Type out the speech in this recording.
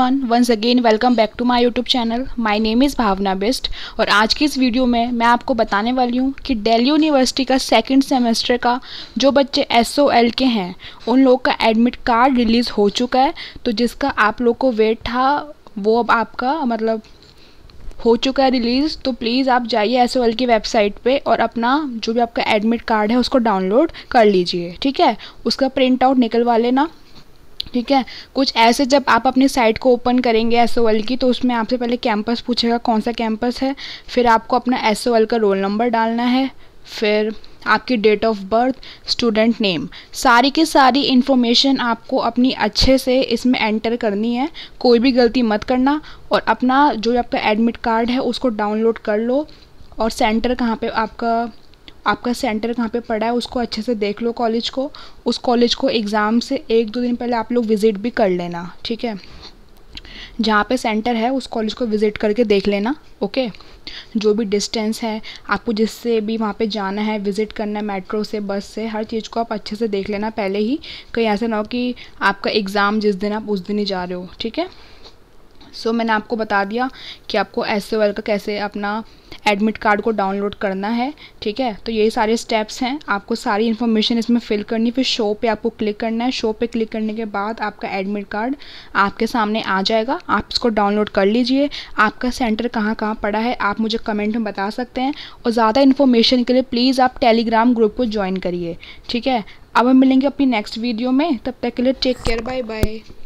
everyone once again welcome back to my YouTube channel my name is Bhavna best और आज की इस video में मैं आपको बताने वाली हूँ कि दिल्ली यूनिवर्सिटी का सेकंड सेमेस्टर का जो बच्चे एस के हैं उन लोग का एडमिट कार्ड रिलीज़ हो चुका है तो जिसका आप लोग को वेट था वो अब आपका मतलब हो चुका है रिलीज़ तो प्लीज़ आप जाइए एस की वेबसाइट पे और अपना जो भी आपका एडमिट कार्ड है उसको डाउनलोड कर लीजिए ठीक है उसका प्रिंट आउट निकलवा लेना ठीक है कुछ ऐसे जब आप अपनी साइट को ओपन करेंगे एस की तो उसमें आपसे पहले कैंपस पूछेगा कौन सा कैंपस है फिर आपको अपना एस का रोल नंबर डालना है फिर आपकी date of birth student name सारी की सारी इन्फॉर्मेशन आपको अपनी अच्छे से इसमें एंटर करनी है कोई भी गलती मत करना और अपना जो आपका एडमिट कार्ड है उसको डाउनलोड कर लो और सेंटर कहाँ पे आपका आपका सेंटर कहाँ पे पड़ा है उसको अच्छे से देख लो कॉलेज को उस कॉलेज को एग्ज़ाम से एक दो दिन पहले आप लोग विज़िट भी कर लेना ठीक है जहाँ पे सेंटर है उस कॉलेज को विज़िट करके देख लेना ओके जो भी डिस्टेंस है आपको जिससे भी वहाँ पे जाना है विज़िट करना है मेट्रो से बस से हर चीज़ को आप अच्छे से देख लेना पहले ही कहीं ऐसा ना हो कि आपका एग्ज़ाम जिस दिन आप उस दिन ही जा रहे हो ठीक है सो so, मैंने आपको बता दिया कि आपको एस का कैसे अपना एडमिट कार्ड को डाउनलोड करना है ठीक है तो यही सारे स्टेप्स हैं आपको सारी इन्फॉर्मेशन इसमें फ़िल करनी फिर शो पे आपको क्लिक करना है शो पे क्लिक करने के बाद आपका एडमिट कार्ड आपके सामने आ जाएगा आप इसको डाउनलोड कर लीजिए आपका सेंटर कहाँ कहाँ पड़ा है आप मुझे कमेंट में बता सकते हैं और ज़्यादा इन्फॉर्मेशन के लिए प्लीज़ आप टेलीग्राम ग्रुप को ज्वाइन करिए ठीक है अब हम मिलेंगे अपनी नेक्स्ट वीडियो में तब तक के लिए टेक केयर बाय बाय